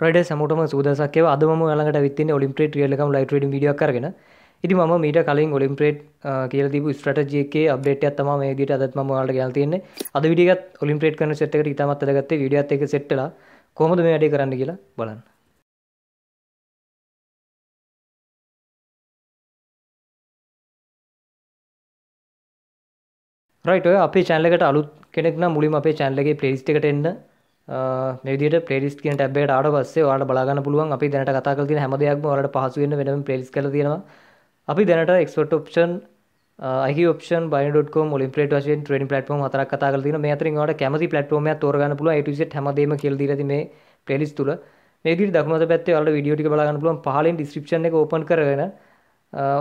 Raid සමටම සූදසක්කව අදම ළඟට විත්තින ඔලිම්ප්‍රේට් ියලකම් ලයිටඩ ිඩිය කරගෙන ඉති ම මීට කලින් ඔලිම්ප්‍රේට් කියල තිබ ස්ටජගේ අපේට අත්තම මේගේට අදත්ම වාලට ගැතියන්නේ අද විඩිගත් ඔලිම්ප්‍රේට් කන සෙට්ක ඉතාමත්තගත්ත විඩියත් එක සෙට්ල කොමද මේ අඩේ කරන්න කියලා බලන්න රයිට අපේ චැල්ලකට අලුත් කෙනෙක් මුලින් අපේ චැල්ලගේ ප්‍රේස්ටකට එන්න මෙවිදිට පලේස් කියන ටැබේ ආට පස්සේ වාට බලාගන්න පුළුවන් අපි දැනට කතා කල හැම දෙයක්ම වලට පහසුවෙන් වෙනම පලේස් කල තියෙනවා අපි දැනට එක්ස්පට ඔප්ෂන් ක්ෂන් බයිඩකො ොලින් පට වශයෙන් ට්‍රෙන් පටෝම හතරක් කතා කල න අතරින් වට කැමති පටෝම තෝරගන්න පුල ට හැමදීම කෙල්දීරද මේ පලෙස් තුළ මේක දක්මත පැත්තේ වල විඩියෝටි බලාගන්න පුලුවන් පහලින් ඩිස්ක්‍රපෂන එක ඕපන් කරගෙන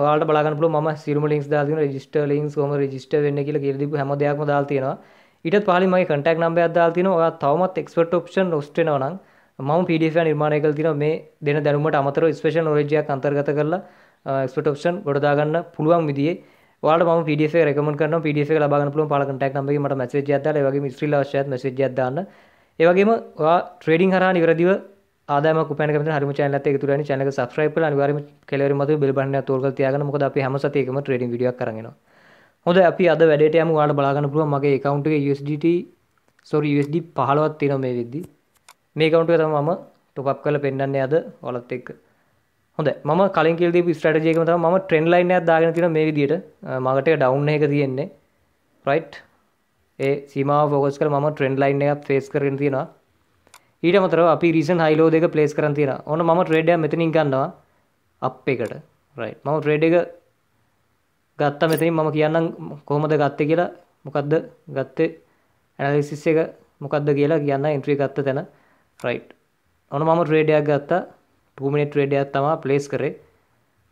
වාට බලාගන්න පුල ම සිරම ලින්ස් දාතින රජිස්ට ලින්ස් හොම රජිස්ට වෙන්න කියල ගෙරදිපු හැමදයක්ම දාල්තියෙනවා ඊටත් පහලින් මගේ කන්ටැක්ට් නම්බරයක් දාලා තියෙනවා. ඔයා තවමත් එක්ස්පර්ට් ඔප්ෂන් ලොස්ට් වෙනවා නම් මම PDF එක නිර්මාණය කරලා තියෙනවා මේ දෙන දැනුමට අමතරව ස්පෙෂල් නොලෙජ් එකක් අන්තර්ගත කරලා එක්ස්පර්ට් ඔප්ෂන් ගොඩ දා ගන්න පුළුවන් විදිහේ ඔයාලට මම PDF එක රෙකමන්ඩ් කරනවා. PDF එක ලබා ගන්න පුළුවන් පාල කන්ටැක්ට් නම්බරේ මට මැසේජ් එකක් දාලා ඒ වගේම ඉස්ත්‍රිලා අවශ්‍යත් මැසේජ් එකක් දාන්න. ඒ වගේම ඔයා ට්‍රේඩින් හරහා නිවැරදිව ආදම කුපන කම හරම චනලත තුර චනක සස්්‍රයිප අනිවාරම කෙලවර මතු බිල්බන්න තෝරග තියගන මොකද අප හම සතේකම ට්‍රඩින් ඩිය කරනවා හොඳ අපි අද වැඩට යම වාට බලාගන්න පුළුව මගේ එකකවුන්ට USDT සොරි USD පහලවත් තින මේ වෙද්දි මේ කවුන්ට තම මම ටොපක් කල පෙන්ඩන්නේ අද ඔලත් එක් හොඳ ම කලින් කෙල්ද ස්ටජයක ම ම ට්‍රෙන් ලයින් දාගෙන තින මේ විදියට මගට ඩවන්න එක තියෙන්නේ රයිට් ඒ සීමාව ෆෝකස් කර ම ට්‍රෙන්ඩ් ලයින් එකක් ෆේස් කරෙන තියෙන ඊට මතර අපි රීසන් හයිලෝ දෙක පලේස් කරන තියෙන ඕන ම ට්‍රේඩ මෙතනින් ගන්නවා අප් එකට රයි ම ට්‍රේඩ එක ගත්තා මෙතනින් මම කියන්නම් කොහොමද ගත්තේ කියලා මොකද්ද ගත්තේ ඇනලිසිස් එක මොකද්ද කියලා කියන්න එන්ට්‍රී ගත්ත තැන රයිට් ඔන්න මම ට්‍රේඩයක් ගත්තා 2 මිනිත් ට්‍රේඩයක් තමයි ප්ලේස් කරේ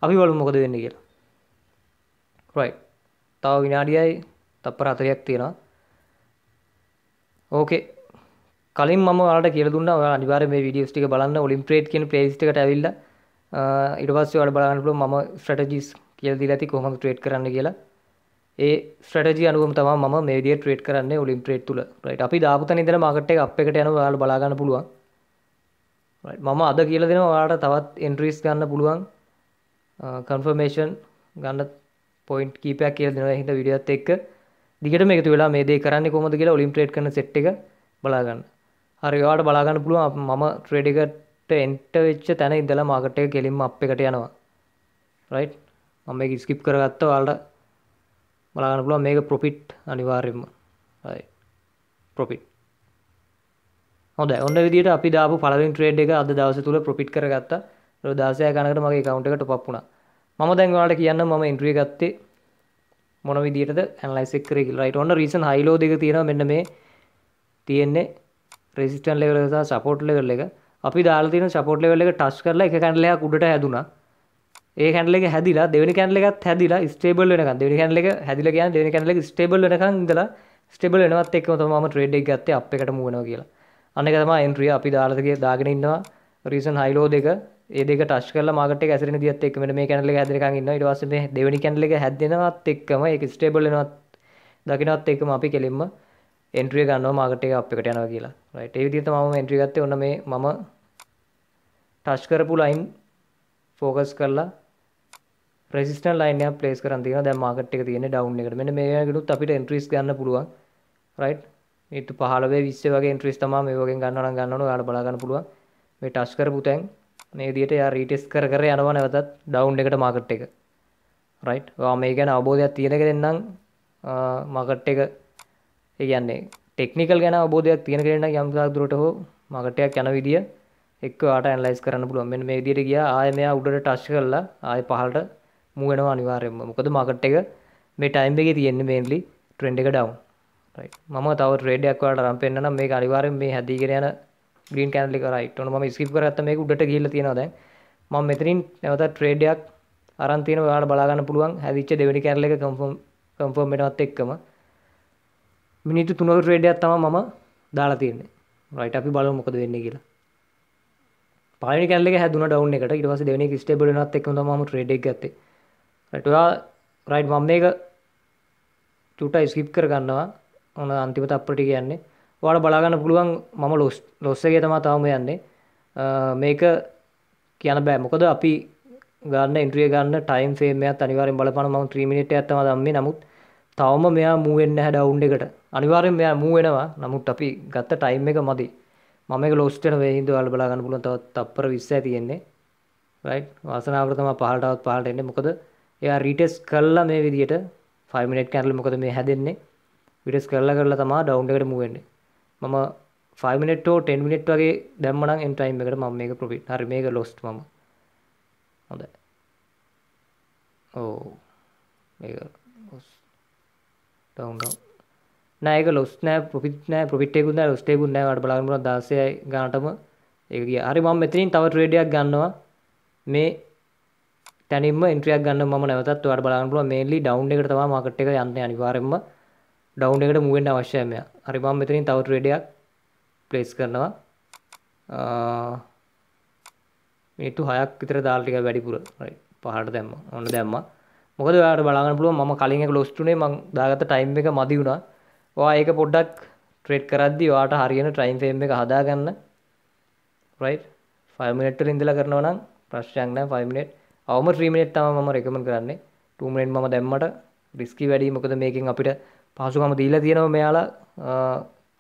අපි බලමු මොකද වෙන්නේ කියලා රයිට් තව විනාඩියයි තප්පර 40ක් තියෙනවා ඕකේ කලින් මම ඔයාලට කියලා දුන්නා ඔයාලා අනිවාර්යයෙන් මේ වීඩියෝස් ටික බලන්න ඔලිම්ප්‍රේඩ් කියන ප්ලේලිස්ට් එකට ඇවිල්ලා ඊට පස්සේ ඔයාලා බලන්න පුළුවන් මම ස්ට්‍රැටජිස් කියල දිලති කොහොම ට්‍රේට් කරන්න කියලා ඒ ස්ටජි අනුවම තම ම මේදිය ට්‍රේට් කරන්න ලිම් ට්‍රේට් තුල රයිට අපි දාපුත නිදර මකට අප එකට යන යාල බලාගන්න පුළුවන් මම අද කියල දෙෙන වාට තවත් එන්ට්‍රීස් ගන්න පුළුවන් කන්ෆර්මේෂන් ගන්න පොයින්් කීපයක් කියල දෙෙන හිට විඩියත් එක්ක දිගට මේතු වෙලා මේ දේ කරන්න කොමද කියලා ලිම් ට්‍රේට් කන සෙට් එක බලාගන්න හරිවාට බලාගන්න පුළුවන් මම ට්‍රේඩිකට එන්ට වෙච්ච තැන ඉදලා මාකටය කෙලින්ම අප් එකට යනවා රයිට් මම මේක ස්කිප් කරගත්ත ඔයාලට බලන්න පුළුවන් මේක ප්‍රොෆිට් අනිවාර්යෙන්ම right profit හොඳයි ඔන්න විදිහට අපි දාපු පළවෙනි ට්‍රේඩ් එක අද දවසේ තුල ප්‍රොෆිට් කරගත්තා රුපියල් 16000 ගණකට මගේ account එකට top up වුණා මම දැන් ඔයාලට කියන්න මම entry ගත්තේ මොන විදිහටද ඇනලයිස් එක කරේ කියලා right ඔන්න reason high low දෙක තියෙනවා මෙන්න මේ තියෙන්නේ resistance level එක සහ support level එක අපි දාලා තියෙන support level එක touch කරලා එක කැන්ඩලයක් උඩට හැදුනා ඒ කැන්ලෙ හැදිලා දෙවනි කැන්ලෙකත් හැදිලා ස්ටේබල් වෙනක දෙවනි කැන්ලෙක හැදිල කියන්න දෙවනි කැන්ලෙක් ස්ටේබල් වෙනකන් ඉඳලා ස්ටේබල් වෙනවත් එක්කම තමයි මම ට්‍රේඩ් එක ගත්තේ අප් එකට මුවනවා කියලා අන්න එක තමයි එන්ට්‍රිය අපි දාලාගේ දාගෙන ඉන්නවා රීසන් හයිලෝ දෙක ඒ දෙක ටච් කරලා මාකට් එක ඇසරෙන දියත් එක්ක මෙන්න මේ කැන්ලෙක හැදෙනකන් ඉන්නවා ඊට පස්සේ මේ දෙවනි කැන්ලෙක හැදෙනවත් එක්කම ඒක ස්ටේබල් වෙනවත් දකිනවත් එක්කම අපි කෙලින්ම එන්ට්‍රිය ගන්නවා මාකට් එක අප් එකට යනවා කියලා රයිට් ඒ විදිහට මම එන්ට්‍රිය ගත්තේ ඔන්න මේ මම ටච් කරපු ලයින් ෆෝකස් කරලා ප්‍රසිස්ටන් ලයිනය පලේස් කරන්තින දැ මාකට එක තියෙන ඩව් එකට මෙට මේකටුත් අපිට එන්ට්‍රිස් ගන්න පුළුවන් රයි් ඒතු පහලවේ විස්ස වගේ ඉන්ට්‍රිස් තම මේ වගේ ගන්නන ගන්නන ගල බලාගන්න පුළුවන් මේ ටස් කර පුතැන් නේදිට යා රීටෙස් කර කර යනව නැවතත් ඩවන්් එකට මාකට් එක රයිට් වා මේ ගැන අවබෝධයක් තියෙනක දෙන්නම් මකට් එක ඒගන්නේ ටෙක්නිකල් ගැන අබෝධයක් තියෙන කරෙන යම්සා දුරට හෝ මකටයක් යන විදිිය එක්වාට ඇන්ලයිස් කරන්න පුළුවන් මෙ මේ දිට ගිය ආය මෙයා උඩට ටශ් කරලා ආය පහල්ට මුවෙනවා අනිවාරයෙන්ම මොකද මකට එක මේ ටයිම් එක තියෙන්නේ මේන්ලි ට්‍රෙන්ඩ් එක ඩව් මම තව රේඩයක් වට රම් පෙන්න්න මේ අනිවාරෙන් මේ හැදිගෙන යන ග්‍රීන් කැනලි කරයිට ොන ම ස්කිප කරත්ත මේ උඩට ගිල්ල තියෙනවාද ම මෙතරින් නැවත ට්‍රේඩයක් අරන්තියන වාට බලාගන්න පුළුවන් හැදිච්ච දෙවැනි කැරල එක කම්ෆම් කම්ෆර්මටත් එක්කම මිනිතු තුනක ට්‍රේඩයක් තම මම දාලා තියන්නේ රයිට අපි බල මොකද වෙන්න කියලා පානි කැල්ලෙ හැදුන ඩව් එකට ඉටවස දෙවනි ස්ටේබලනත් එක්ම ම ට්‍රේඩක් ගත්තේ රටවා රයිට් මම මේක චුට්ටයි ස්කිප් කර ගන්නවා ඕන අන්තිමත අපට කියන්නේ වාට බලාගන්න පුළුවන් මම ලොස් ලොස්සගේ තමා තවම යන්නේ මේක කියන බෑ මොකද අපි ගන්න ඉන්ට්‍රිය ගන්න ටයිම් ෆේමයක් අනිවාරෙන් බලපන ම ත්‍රීමිනිට ඇත්තම දම්ම නමුත් තවම මෙයා මූවෙන්න හැඩ උන්ඩ එකට අනිවාරෙන් මෙයා මූ වෙනවා නමුත් අපි ගත්ත ටයිම් එක මදි මම ලොස්ටන වෙහිද වල බලාගන්න පුලන් තවත් තප්පර විස්ස තියෙන්නේ රයි් වාසනාව්‍රතම පහටවත් පහට එන්නේ මොකද එයා රීටෙස් කල්ලා මේ විදියට ෆමිනට් කැරල මොකද මේ හැදෙන්නේ විටස් කරලා කරලා තමා ඩවන්් එකට මුවෙන්නේ මම ෆමිනට ෝ ටෙන් මිනිට් වගේ දැම්මනක් එන්ටයිම් එකට ම මේක ප්‍රොපිට් හර මේක ලොස්ට ම හොඳ ඕ ඩවන්ඩ නෑක ලොස් නෑ පොපිට නෑ පොපිට්ෙකුන්න ලොස්ටේකු නෑ වට බලාගමුණ දසය ගානටම ඒ හරි මම මෙතනින් තව ට්‍රේඩයක් ගන්නවා මේ තැනින්ම එන්ට්‍රියක් ගන්න ම නැවතත් වට බලාගන්නල මේල්ලි ඩවන්් එකට තම මකට එක යන්න අනිවාරෙන්ම ඩවන්් එකට මුවෙන් අවශ්‍යමය හරිබම් මෙතරින් තවත් රඩයක් ප්ලේස් කරනවා මිනිට්ටු හයක් විතර දාල්ටික වැඩිපුර පහට දැම්ම ඔන්න දැම්ම මොකද ට බලාගන්න පුළුව ම කලින් ලොස්ටුනේ මං දාගත ටයිම් එක මදි වුණා වා ඒක පොඩ්ඩක් ට්‍රේඩ් කරද්දි වාට හරියන ටයිම් ෆේම් එක හදාගන්න රයි් ෆල්මිනට්ටල ඉඳලා කරනවනම් ප්‍රශ්යක්නෑ ෆයිමිනට් අවම ්‍රීමනෙට් තම ම රෙකමන් කරන්නේ ටූමෙන්ට් ම දැම්මට රිස්කි වැඩි මොකද මේකින් අපිට පහසුකම දීලා තියෙනව මෙයාලා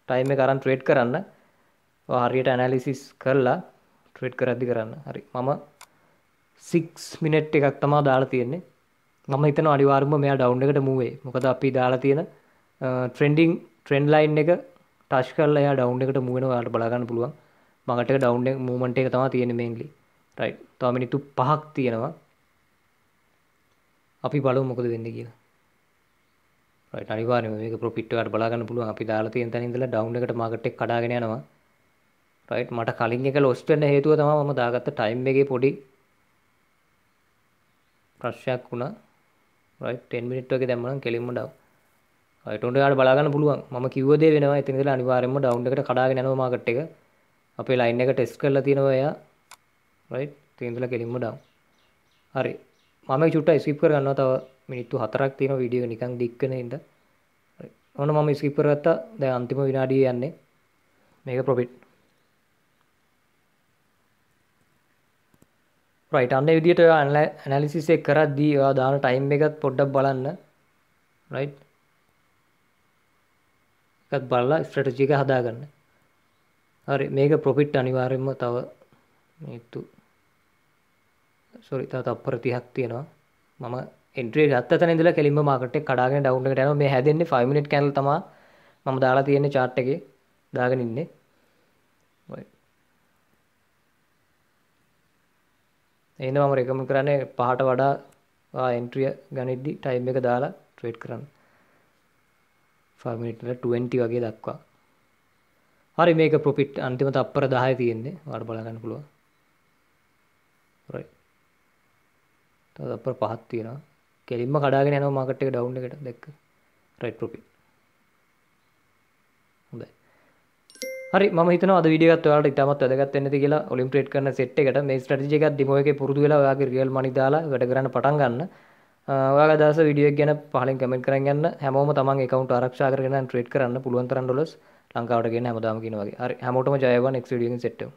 ටයිම කරන් ට්‍රේට් කරන්න හරියට ඇනලිසිස් කරලා ට්‍රේට් කරද්දි කරන්න හරි මම සික්ස් මිනිට් එකක් තමා දාලා තියෙන්නේ මම හිතන අනිවාර්ම මෙයා ඩවන්් එකට මුවේ මොකද අපි දාලා තියෙන ට්‍රෙන්ඩිං ට්‍රෙන්ඩ් ලයින් එක ටශ් කරලා ඩවන්් එකට මුවෙන වාට බලාගන්න පුළුවන් මඟට ඩවන්් මූමන්ට එක තමා තියෙන මේන්ලි රයිට් තව මිනිත්තු 5ක් තියෙනවා. අපි බලමු මොකද වෙන්නේ කියලා. රයිට් අනිවාර්යයෙන්ම මේක ප්‍රොෆිට් එකට බලා ගන්න පුළුවන්. අපි දාලා තියෙන තැන ඉඳලා ඩවුන් එකට මාකට් එක කඩාගෙන යනවා. රයිට් මට කලින් එක ලොස් වෙන්න හේතුව තමයි මම දාගත්ත ටයිම් එකේ පොඩි ප්‍රශ්නයක් වුණා. රයිට් 10 මිනිත් වගේ දැම්මනම් කෙලින්ම ඩවුන්. රයිට් උන්ට යාට බලා ගන්න පුළුවන්. මම කිව්ව දේ වෙනවා. එතන ඉඳලා අනිවාර්යයෙන්ම ඩවුන් එකට කඩාගෙන යනවා මාකට් එක. අපේ ලයින් එක ටෙස්ට් කරලා තියෙනවා එයා. රයිට් තේන්දුලා කෙලින්ම ඩවුන්. හරි. මම චුට්ටක් ස්කිප් කරගන්නවා තව මිනිත්තු 4ක් තියෙන වීඩියෝ එක නිකන් දික් වෙන හින්දා. හරි. ඔන්න මම ස්කිප් කරගත්තා. දැන් අන්තිම විනාඩිය යන්නේ. මේක ප්‍රොෆිට්. රයිට් අන්න ඒ විදිහට ඔයා ඇනලිසිස් එක කරද්දී ඔයා දාන ටයිම් එකත් පොඩ්ඩක් බලන්න. රයිට්. එකත් බලලා ස්ට්‍රැටජි එක හදාගන්න. හරි මේක ප්‍රොෆිට් අනිවාර්යයෙන්ම තව මේතු සොරි තව තප්පර 30ක් තියෙනවා මම එන්ට්‍රී ගත්ත තැන ඉඳලා කෙලින්ම මාකට් එක කඩාගෙන ඩවුන් එකට යනවා මේ හැදෙන්නේ 5 minute channel තමයි මම දාලා තියෙන chart එකේ දාගෙන ඉන්නේ ඔය එහෙනම් මම රෙකමන්ඩ් කරන්නේ පහට වඩා එන්ට්‍රිය ගනිද්දි ටයිම් එක දාලා ට්‍රේඩ් කරන්න 5 minute වල 20 වගේ දක්වා හරි මේක ප්‍රොෆිට් අන්තිම තප්පර 10 තියෙන්නේ ඔයාලට බලන්න පුළුවන් right තදපර පහත් තියෙන කෙලින්ම කඩාගෙන යන මාකට් එක ඩවුන් එකට දැක්ක රයිට් ප්‍රොෆිට් හොඳයි හරි මම හිතන අද වීඩියෝත් ඔයාලට ඉතාමත් වැදගත් වෙන්න ඇති කියලා ඔලිම්පියඩ් කරන සෙට් එකට මේ ස්ට්‍රැටජි එකක් ඩෙමෝ එකේ පුරුදු වෙලා ඔයාගේ රියල් මනි දාලා වැඩ කරන්න පටන් ගන්න ඔයාලා දවස වීඩියෝ එක ගැන පහලින් කමෙන්ට් කරන් යන්න හැමෝම තමන් account ආරක්ෂා කරගෙන ට්‍රේඩ් කරන්න පුළුවන් තරම් ඩොලර්ස් ලංකාවට ගෙන හැමදාම කියන වගේ හරි හැමෝටම ජය වේවා next video එකෙන් සෙට් වෙමු